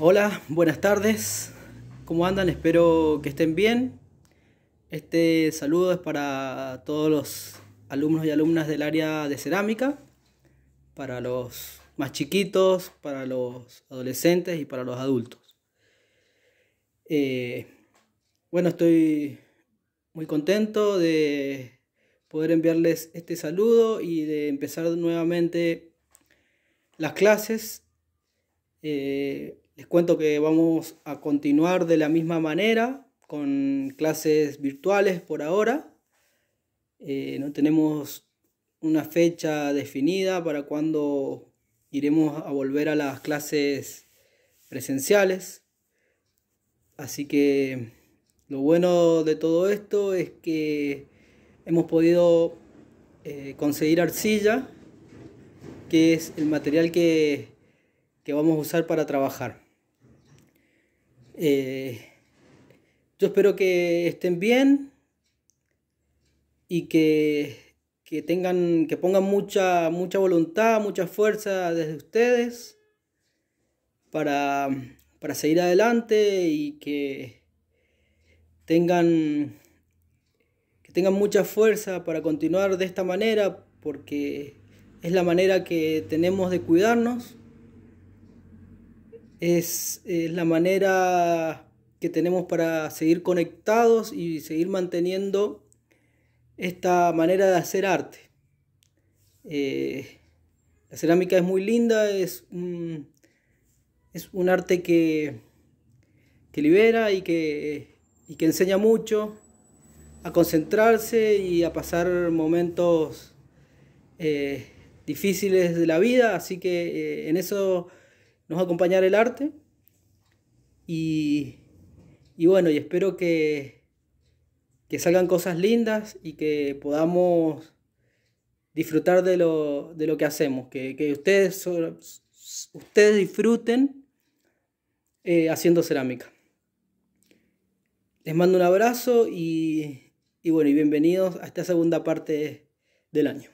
Hola, buenas tardes. ¿Cómo andan? Espero que estén bien. Este saludo es para todos los alumnos y alumnas del área de cerámica, para los más chiquitos, para los adolescentes y para los adultos. Eh, bueno, estoy muy contento de poder enviarles este saludo y de empezar nuevamente las clases. Eh, les cuento que vamos a continuar de la misma manera con clases virtuales por ahora. Eh, no tenemos una fecha definida para cuando iremos a volver a las clases presenciales. Así que lo bueno de todo esto es que hemos podido eh, conseguir arcilla, que es el material que vamos a usar para trabajar. Eh, yo espero que estén bien y que, tengan, que pongan mucha, mucha voluntad, mucha fuerza desde ustedes para, para seguir adelante y que tengan, que tengan mucha fuerza para continuar de esta manera porque es la manera que tenemos de cuidarnos es eh, la manera que tenemos para seguir conectados y seguir manteniendo esta manera de hacer arte. Eh, la cerámica es muy linda, es un, es un arte que, que libera y que, enseña mucho a concentrarse y a pasar momentos eh, difíciles de la vida, así que en eso nos va acompañar el arte. Y, y bueno, y espero que, que salgan cosas lindas y que podamos disfrutar de lo, de lo que hacemos, que, que ustedes, ustedes disfruten eh, haciendo cerámica. Les mando un abrazo y, y bueno, y bienvenidos a esta segunda parte del año.